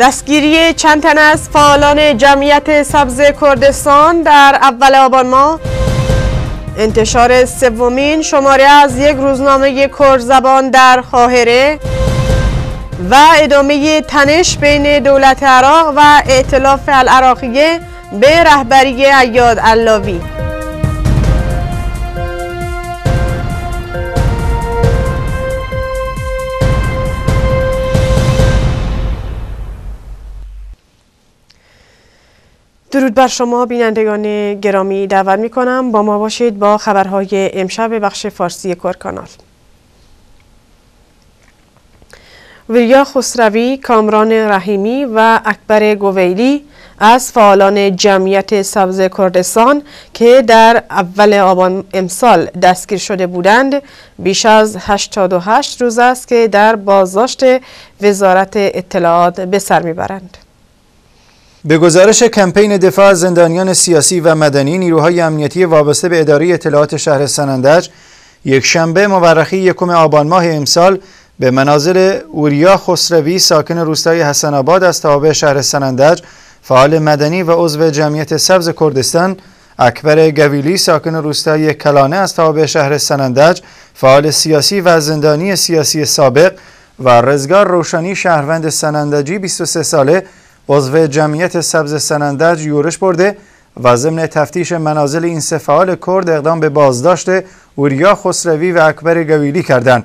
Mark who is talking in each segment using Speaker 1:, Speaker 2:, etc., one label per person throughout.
Speaker 1: دستگیری چند تن از فعالان جمعیت سبز کردستان در اول آبان ماه انتشار سومین شماره از یک روزنامه زبان در خاهره و ادامه تنش بین دولت عراق و اعتلاف العراقیه به رهبری عیاد علاوی درود بر شما بینندگان گرامی دعوت می کنم با ما باشید با خبرهای امشب بخش فارسی کورکانال ویریا خسروی، کامران رحیمی و اکبر گویلی از فعالان جمعیت سبز کردستان که در اول آبان امسال دستگیر شده بودند بیش از 88 روز است که در بازداشت وزارت اطلاعات به سر میبرند.
Speaker 2: به گزارش کمپین دفاع از زندانیان سیاسی و مدنی نیروهای امنیتی وابسته به اداره اطلاعات شهر سنندج یک شنبه مورخی یکم آبان ماه امسال به منازل اوریا خسروی ساکن روستای حسن آباد از توابع شهر سنندج فعال مدنی و عضو جمعیت سبز کردستان اکبر گویلی ساکن روستای کلانه از تابع شهر سنندج فعال سیاسی و زندانی سیاسی سابق و رزگار روشنی شهروند سنندجی 23 ساله عضو جمعیت سبز سنندج یورش برده و ضمن تفتیش منازل این سه کرد اقدام به بازداشت اوریا خسروی و اکبر گویلی کردند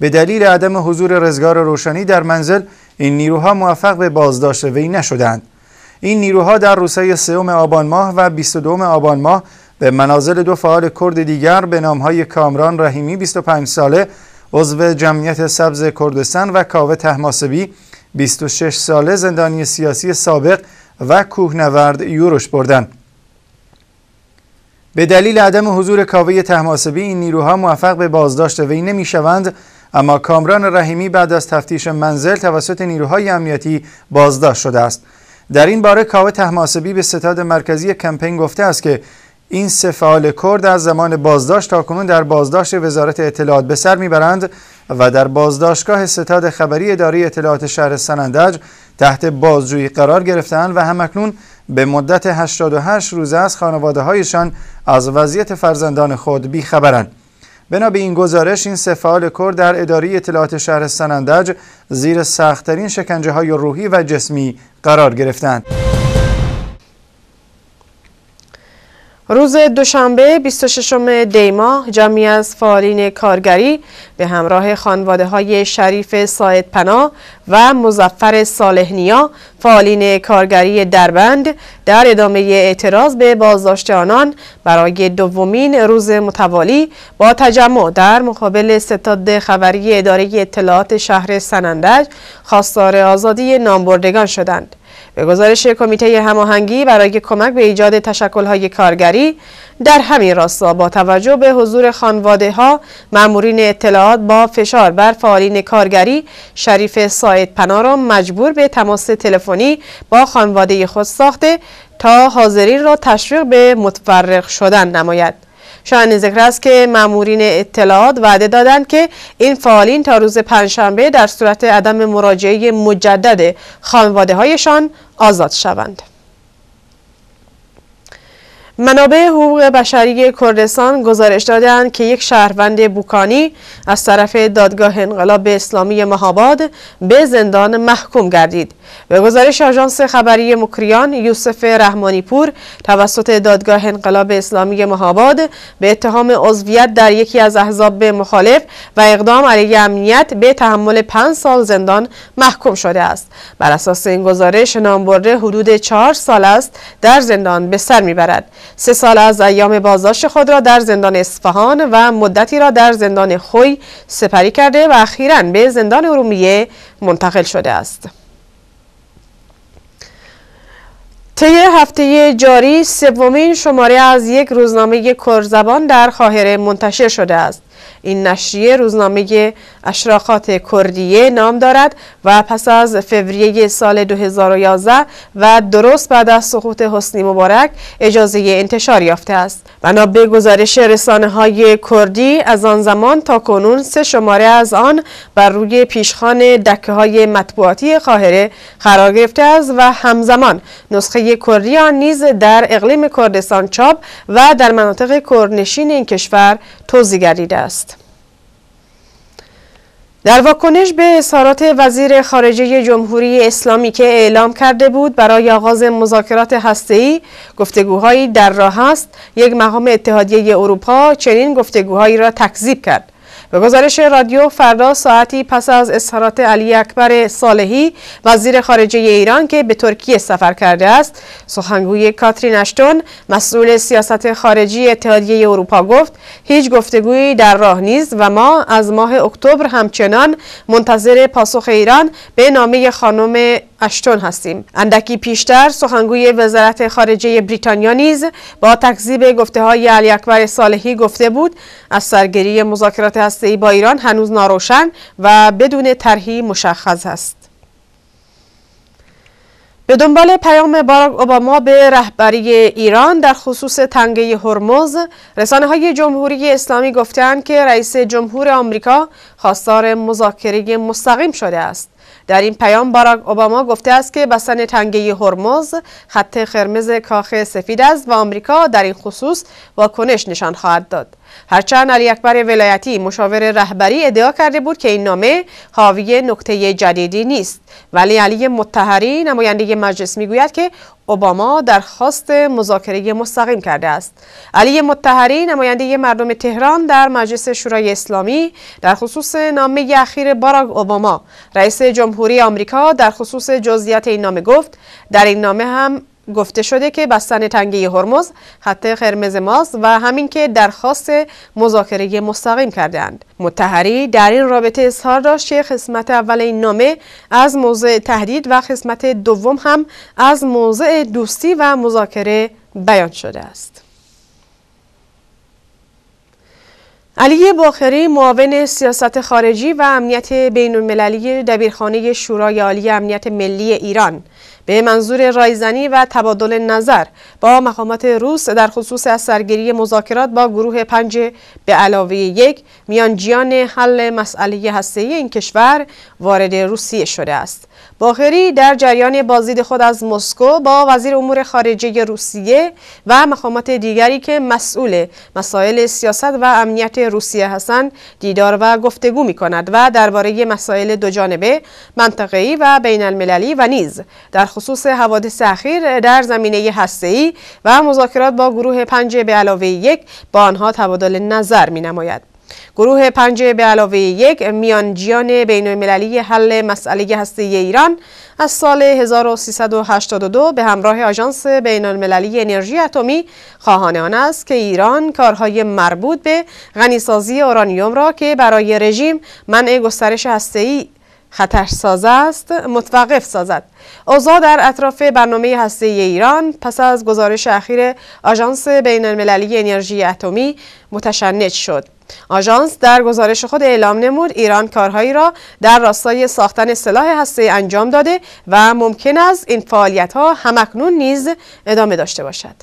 Speaker 2: به دلیل عدم حضور رزگار روشنی در منزل این نیروها موفق به بازداشت وی نشدند این نیروها در روزهای سوم آبان ماه و 22 آبان ماه به منازل دو فعال کرد دیگر به نامهای کامران رحیمی 25 ساله عضو جمعیت سبز کردستان و کاوه تهماسبی 26 ساله زندانی سیاسی سابق و کوهنورد یورش بردن. به دلیل عدم حضور کاوه تهماسبی این نیروها موفق به بازداشت وی نمیشوند اما کامران رحیمی بعد از تفتیش منزل توسط نیروهای امنیتی بازداشت شده است در این باره کاوه تهماسبی به ستاد مرکزی کمپین گفته است که این سفال کرد از زمان بازداشت تا کنون در بازداشت وزارت اطلاعات به سر میبرند و در بازداشتگاه ستاد خبری اداره اطلاعات شهر سنندج تحت بازجویی قرار گرفتند و همکنون به مدت 88 روز از خانواده هایشان از وضعیت فرزندان خود بیخبرند. بنا به این گزارش این سه کرد در اداره اطلاعات شهر سنندج زیر سختترین شکنجه های روحی و جسمی قرار گرفتند. روز دوشنبه 26 دیما جمعی از
Speaker 1: فعالین کارگری به همراه خانواده های شریف ساید پنا و مزفر سالحنیا فعالین کارگری دربند در ادامه اعتراض به بازداشت آنان برای دومین روز متوالی با تجمع در مقابل ستاد خبری اداره اطلاعات شهر سنندج خواستار آزادی نامبردگان شدند. به گزارش کمیته هماهنگی برای کمک به ایجاد تشکل‌های کارگری در همین راستا با توجه به حضور خانواده ها مامورین اطلاعات با فشار بر فعالین کارگری شریف ساید پنا را مجبور به تماس تلفنی با خانواده خود ساخته تا حاضرین را تشویق به متفرق شدن نماید شاهن ذکر است که مامورین اطلاعات وعده دادند که این فعالین تا روز پنجشنبه در صورت عدم مراجعه مجدد خانواده هایشان آزاد شوند. منابع حقوق بشری کردستان گزارش دادند که یک شهروند بوکانی از طرف دادگاه انقلاب اسلامی مهاباد به زندان محکوم گردید. به گزارش آژانس خبری مکریان یوسف رحمانی پور توسط دادگاه انقلاب اسلامی مهاباد به اتهام عضویت در یکی از احزاب مخالف و اقدام علیه امنیت به تحمل پنج سال زندان محکوم شده است. بر اساس این گزارش نامبرده حدود چهار سال است در زندان به سر میبرد. سه سال از ایام بازداشت خود را در زندان اصفهان و مدتی را در زندان خوی سپری کرده و اخیرا به زندان ارومیه منتقل شده است. طی هفته جاری سومین شماره از یک روزنامه کرزبان در خاهره منتشر شده است این نشریه روزنامه اشراقات کردیه نام دارد و پس از فوریه سال 2011 و درست بعد از سقوط حسنی مبارک اجازه انتشار یافته است بنا به گزارش رسانه های کردی از آن زمان تا کنون سه شماره از آن بر روی پیشخان دکه های مطبوعاتی قاهره قرار گرفته است و همزمان نسخه کردی آن نیز در اقلیم کردستان چاپ و در مناطق کردنشین این کشور توزیع گردیده است در واکنش به اظهارات وزیر خارجه جمهوری اسلامی که اعلام کرده بود برای آغاز مذاکرات هسته‌ای گفتگوهایی در راه است یک مقام اتحادیه اروپا چنین گفتگوهایی را تکذیب کرد به گزارش رادیو فردا ساعتی پس از اظهارات علی اکبر صالحی وزیر خارجه ایران که به ترکیه سفر کرده است سخنگوی کاترین اشتون مسئول سیاست خارجی اتحادیه اروپا گفت هیچ گفتگویی در راه نیست و ما از ماه اکتبر همچنان منتظر پاسخ ایران به نامه خانم اشتون هستیم اندکی پیشتر سخنگوی وزارت خارجه بریتانیا نیز با تکذیب گفته های علی اکبر صالحی گفته بود از سرگیری مذاکرات هسته‌ای با ایران هنوز ناروشن و بدون طرحی مشخص است به دنبال پیام باراک اوباما به رهبری ایران در خصوص تنگه هرمز رسانه های جمهوری اسلامی گفتند که رئیس جمهور آمریکا خواستار مذاکره مستقیم شده است در این پیام باراک اوباما گفته است که بسن تنگه هرمز خط قرمز کاخ سفید است و آمریکا در این خصوص واکنش نشان خواهد داد هرچند علی اکبر ولایتی مشاور رهبری ادعا کرده بود که این نامه حاوی نکته جدیدی نیست ولی علی متحری نماینده مجلس میگوید که اوباما درخواست مذاکره مستقیم کرده است علی متحری نماینده مردم تهران در مجلس شورای اسلامی در خصوص نامه اخیر باراک اوباما رئیس جمهوری آمریکا در خصوص جزئیات این نامه گفت در این نامه هم گفته شده که بستن تنگه هرمز خط قرمز ماست و همین که درخواست مذاکره مستقیم کردند متحری در این رابطه اظهار داشت که خسمت اول این نامه از موضع تهدید و خسمت دوم هم از موضع دوستی و مذاکره بیان شده است علی باخری معاون سیاست خارجی و امنیت بین المللی دبیرخانه شورای عالی امنیت ملی ایران به منظور رایزنی و تبادل نظر با مقامات روس در خصوص از سرگیری مذاکرات با گروه پنج به علاوه یک میانجیان حل مسئله هسته این کشور وارد روسیه شده است. باخری در جریان بازدید خود از مسکو با وزیر امور خارجه روسیه و مقامات دیگری که مسئول مسائل سیاست و امنیت روسیه هستند دیدار و گفتگو می کند و درباره مسائل دو دوجانبه منطقه‌ای و بین المللی و نیز در خصوص حوادث اخیر در زمینه هسته‌ای و مذاکرات با گروه پنج به علاوه یک با آنها تبادل نظر می نماید. گروه پنج به علاوه یک میانجیان بین المللی حل مسئله هسته ایران از سال 1382 به همراه آژانس بین المللی انرژی اتمی خواهان آن است که ایران کارهای مربوط به غنیسازی اورانیوم را که برای رژیم منع گسترش هسته ساز است متوقف سازد اوضاع در اطراف برنامه هسته ایران پس از گزارش اخیر آژانس بین المللی انرژی اتمی متشنج شد آژانس در گزارش خود اعلام نمود ایران کارهایی را در راستای ساختن سلاح هسته انجام داده و ممکن است این فعالیت ها همکنون نیز ادامه داشته باشد.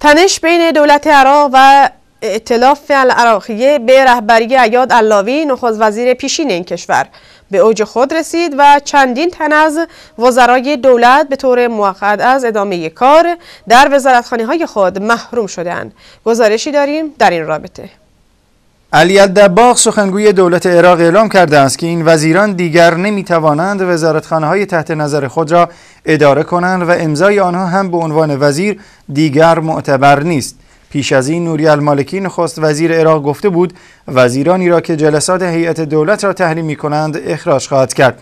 Speaker 1: تنش بین دولت عراق و اطلاف العراقیه به رهبری عیاد علاوی نخست وزیر پیشین این کشور به اوج خود رسید و چندین تن از وزرای دولت به طور موقت از ادامه کار در وزارتخانه های خود محروم شدند. گزارشی داریم در این رابطه.
Speaker 2: علی الدباغ سخنگوی دولت عراق اعلام کرده است که این وزیران دیگر نمی توانند وزارتخانه های تحت نظر خود را اداره کنند و امضای آنها هم به عنوان وزیر دیگر معتبر نیست. پیش از این نوری المالکی نخست وزیر عراق گفته بود وزیرانی را که جلسات هیئت دولت را تحریم می کنند اخراج خواهد کرد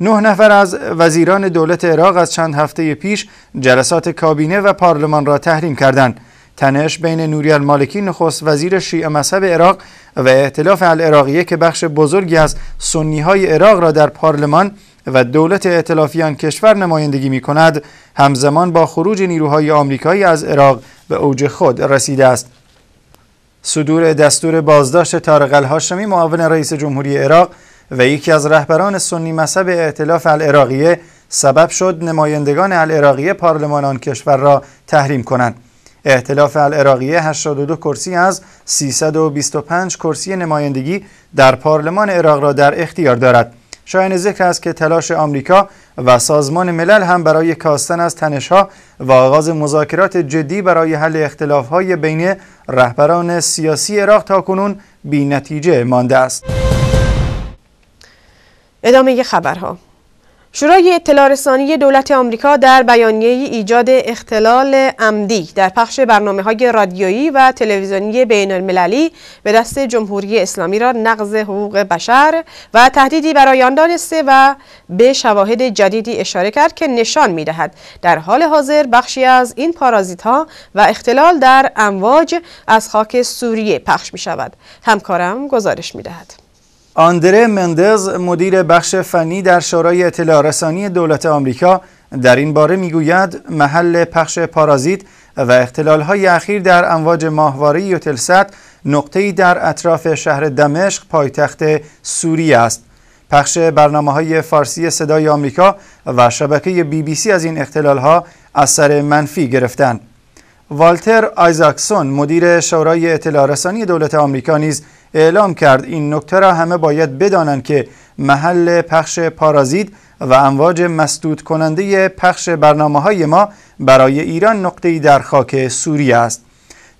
Speaker 2: نه نفر از وزیران دولت عراق از چند هفته پیش جلسات کابینه و پارلمان را تحریم کردند تنش بین نوری المالکی نخست وزیر شیعه مذهب عراق و اعتلاف العراقیه که بخش بزرگی از سنی های عراق را در پارلمان و دولت ائتلافیان آن کشور نمایندگی می کند همزمان با خروج نیروهای آمریکایی از عراق به اوج خود رسیده است صدور دستور بازداشت طارق الهاشمی معاون رئیس جمهوری عراق و یکی از رهبران سنی مذهب ائتلاف العراقیه سبب شد نمایندگان العراقیه پارلمان آن کشور را تحریم کنند ائتلاف العراقیه 82 کرسی از 325 کرسی نمایندگی در پارلمان عراق را در اختیار دارد شاین ذکر است که تلاش آمریکا و سازمان ملل هم برای کاستن از تنشها و آغاز مذاکرات جدی برای حل اختلافهای بین رهبران سیاسی عراق تاکنون نتیجه مانده است. ادامه خبرها
Speaker 1: شورای اطلاع دولت آمریکا در بیانیه ایجاد اختلال عمدی در پخش برنامه های رادیویی و تلویزیونی بین المللی به دست جمهوری اسلامی را نقض حقوق بشر و تهدیدی برای آن دانسته و به شواهد جدیدی اشاره کرد که نشان می دهد در حال حاضر بخشی از این پارازیت ها و اختلال در امواج از خاک سوریه پخش می شود همکارم گزارش می دهد.
Speaker 2: آندره مندز مدیر بخش فنی در شورای اطلاع رسانی دولت آمریکا در این باره میگوید محل پخش پارازیت و اختلال های اخیر در امواج ماهواره و تلست ای در اطراف شهر دمشق پایتخت سوریه است پخش برنامه های فارسی صدای آمریکا و شبکه بی بی سی از این اختلال ها اثر منفی گرفتند والتر آیزاکسون مدیر شورای اطلاع رسانی دولت آمریکا نیز اعلام کرد این نکته را همه باید بدانند که محل پخش پارازید و امواج مسدود کننده پخش برنامه های ما برای ایران نقطه‌ای در خاک سوریه است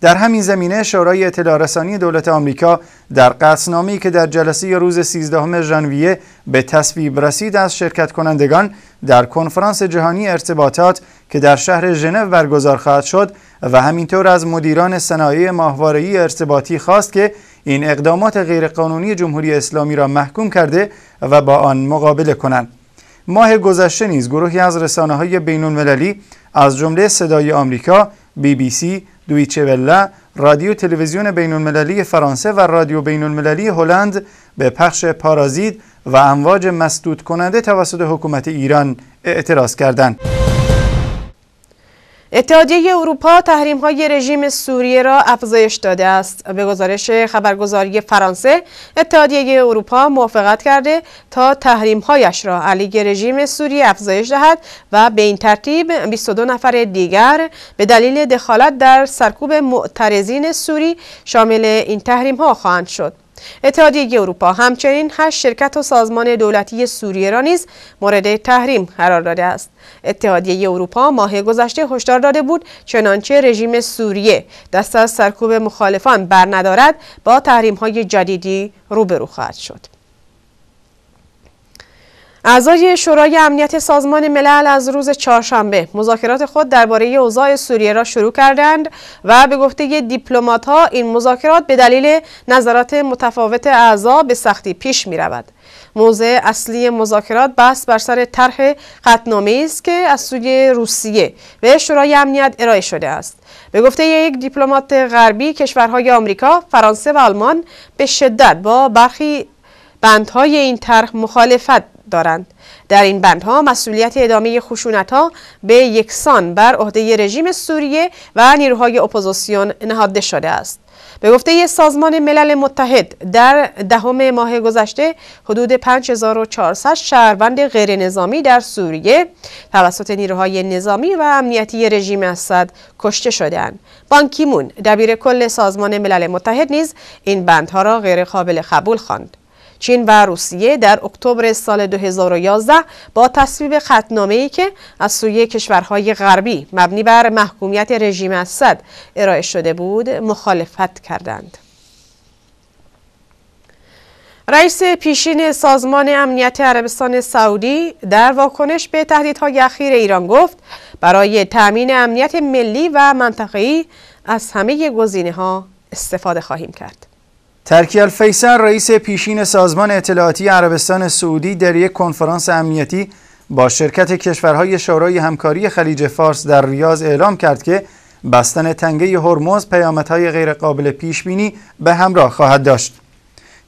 Speaker 2: در همین زمینه شورای اطلاع رسانی دولت آمریکا در قصنامی که در جلسه روز 13 ژانویه به تصویب رسید از شرکت کنندگان در کنفرانس جهانی ارتباطات که در شهر ژنو برگزار خواهد شد و همینطور از مدیران صنایع ماهوارهای ارتباطی خواست که این اقدامات غیرقانونی جمهوری اسلامی را محکوم کرده و با آن مقابله کنند. ماه گذشته نیز گروهی از رسانه های بین المللی از جمله صدای آمریکا، بی بی سی، دویچه وله، رادیو تلویزیون بین المللی فرانسه و رادیو بین المللی هلند به پخش پارازید و امواج مسدود کننده توسط حکومت ایران اعتراض کردند. اتحادیه اروپا تحریم های رژیم سوریه را افزایش
Speaker 1: داده است. به گزارش خبرگزاری فرانسه، اتحادیه اروپا موافقت کرده تا تحریم هایش را علیه رژیم سوریه افزایش دهد و به این ترتیب 22 نفر دیگر به دلیل دخالت در سرکوب معترضین سوری شامل این تحریم ها خواهند شد. اتحادیه اروپا همچنین هشت شرکت و سازمان دولتی سوریه را نیز مورد تحریم قرار داده است اتحادیه اروپا ماه گذشته هشدار داده بود چنانچه رژیم سوریه دست از سرکوب مخالفان برندارد با تحریم های جدیدی روبرو خواهد شد اعضای شورای امنیت سازمان ملل از روز چهارشنبه مذاکرات خود درباره اوضاع سوریه را شروع کردند و به گفته دیپلمات‌ها این مذاکرات به دلیل نظرات متفاوت اعضا به سختی پیش می رود. موضع اصلی مذاکرات بحث بر سر طرح قطنامه است که از سوی روسیه به شورای امنیت ارائه شده است به گفته یک دیپلمات غربی کشورهای آمریکا فرانسه و آلمان به شدت با برخی بندهای این طرح مخالفت دارند در این بندها مسئولیت ادامه خشونت ها به یکسان بر عهده رژیم سوریه و نیروهای اپوزیسیون نهاده شده است به گفته سازمان ملل متحد در دهم ماه گذشته حدود 5400 شهروند غیر نظامی در سوریه توسط نیروهای نظامی و امنیتی رژیم اسد کشته شدند. بانکیمون دبیر کل سازمان ملل متحد نیز این بندها را غیر قابل قبول خواند. چین و روسیه در اکتبر سال 2011 با تصویب ای که از سوی کشورهای غربی مبنی بر محکومیت رژیم اسد ارائه شده بود مخالفت کردند. رئیس پیشین سازمان امنیت عربستان سعودی در واکنش به تهدیدهای اخیر ایران گفت برای تأمین امنیت ملی و منطقه‌ای از همه گزینه‌ها استفاده خواهیم کرد.
Speaker 2: ترکیال الفیصل رئیس پیشین سازمان اطلاعاتی عربستان سعودی در یک کنفرانس امنیتی با شرکت کشورهای شورای همکاری خلیج فارس در ریاض اعلام کرد که بستن تنگه هرمز پیامدهای غیرقابل پیش بینی به همراه خواهد داشت.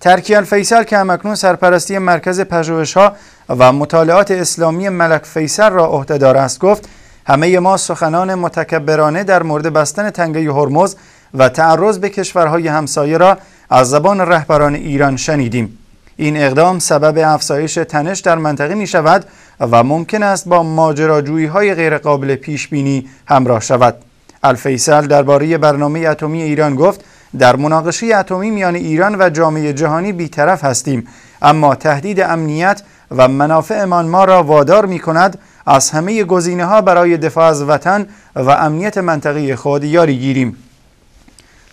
Speaker 2: ترکیال الفیصل که همکنون سرپرستی مرکز پژوهش‌ها و مطالعات اسلامی ملک فیصل را عهدهدار است گفت همه ما سخنان متکبرانه در مورد بستن تنگه هرمز و تعرض به کشورهای همسایه را از زبان رهبران ایران شنیدیم این اقدام سبب افزایش تنش در منطقه می شود و ممکن است با ماجراجویی های غیرقابل پیش بینی همراه شود الفیصل درباره برنامه اتمی ایران گفت در مناقشه اتمی میان ایران و جامعه جهانی بیطرف هستیم اما تهدید امنیت و منافعمان ما را وادار می کند از همه گزینه ها برای دفاع از وطن و امنیت منطقه خود یاری گیریم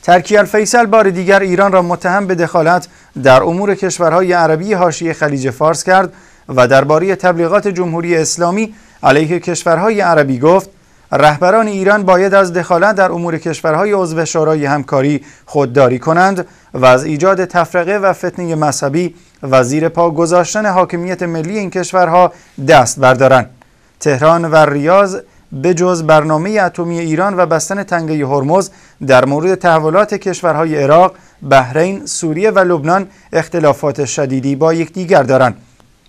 Speaker 2: ترکی الفیصل بار دیگر ایران را متهم به دخالت در امور کشورهای عربی حاشیه خلیج فارس کرد و درباره تبلیغات جمهوری اسلامی علیه کشورهای عربی گفت رهبران ایران باید از دخالت در امور کشورهای عضو شورای همکاری خودداری کنند و از ایجاد تفرقه و فتنه مذهبی و زیر پا گذاشتن حاکمیت ملی این کشورها دست بردارند. تهران و ریاض به جز برنامه اتمی ایران و بستن تنگه هرمز در مورد تحولات کشورهای عراق، بحرین، سوریه و لبنان اختلافات شدیدی با یکدیگر دارند.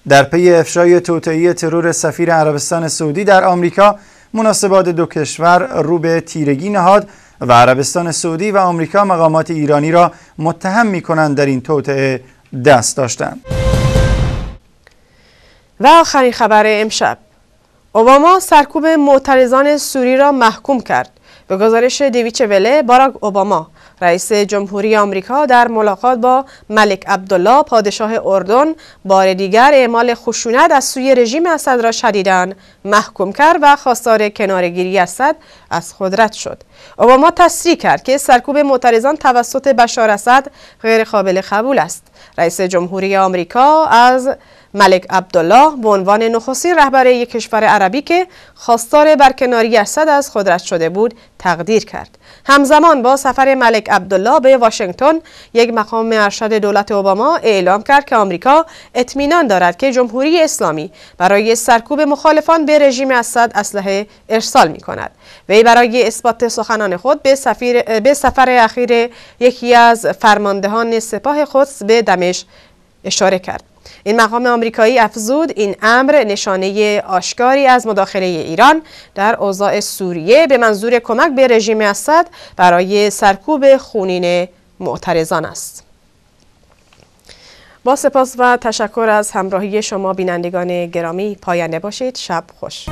Speaker 2: در پی افشای توطئه ترور سفیر عربستان سعودی در آمریکا، مناسبات دو کشور رو به تیرگی نهاد و عربستان سعودی و آمریکا مقامات ایرانی را متهم می در این توطئه دست داشتند. و آخرین خبر امشب اوباما سرکوب معترضان
Speaker 1: سوری را محکوم کرد. به گزارش دیویچ وله باراک اوباما رئیس جمهوری آمریکا در ملاقات با ملک عبدالله پادشاه اردن بار دیگر اعمال خشونت از سوی رژیم اسد را شدیداً محکوم کرد و خواستار کنارگیری اسد از قدرت شد اوباما تصریح کرد که سرکوب معترضان توسط بشار اسد غیرقابل قبول است رئیس جمهوری آمریکا از ملک عبدالله به عنوان نخستین رهبر یک کشور عربی که خواستار برکناری اسد از قدرت شده بود تقدیر کرد همزمان با سفر ملک عبدالله به واشنگتن یک مقام ارشد دولت اوباما اعلام کرد که آمریکا اطمینان دارد که جمهوری اسلامی برای سرکوب مخالفان به رژیم اسد اسلحه ارسال می کند وی برای اثبات سخنان خود به, سفیر به سفر اخیر یکی از فرماندهان سپاه خود به دمشق اشاره کرد این مقام آمریکایی افزود این امر نشانه آشکاری از مداخله ایران در اوضاع سوریه به منظور کمک به رژیم اسد برای سرکوب خونین معترضان است با سپاس و تشکر از همراهی شما بینندگان گرامی پاینده باشید شب خوش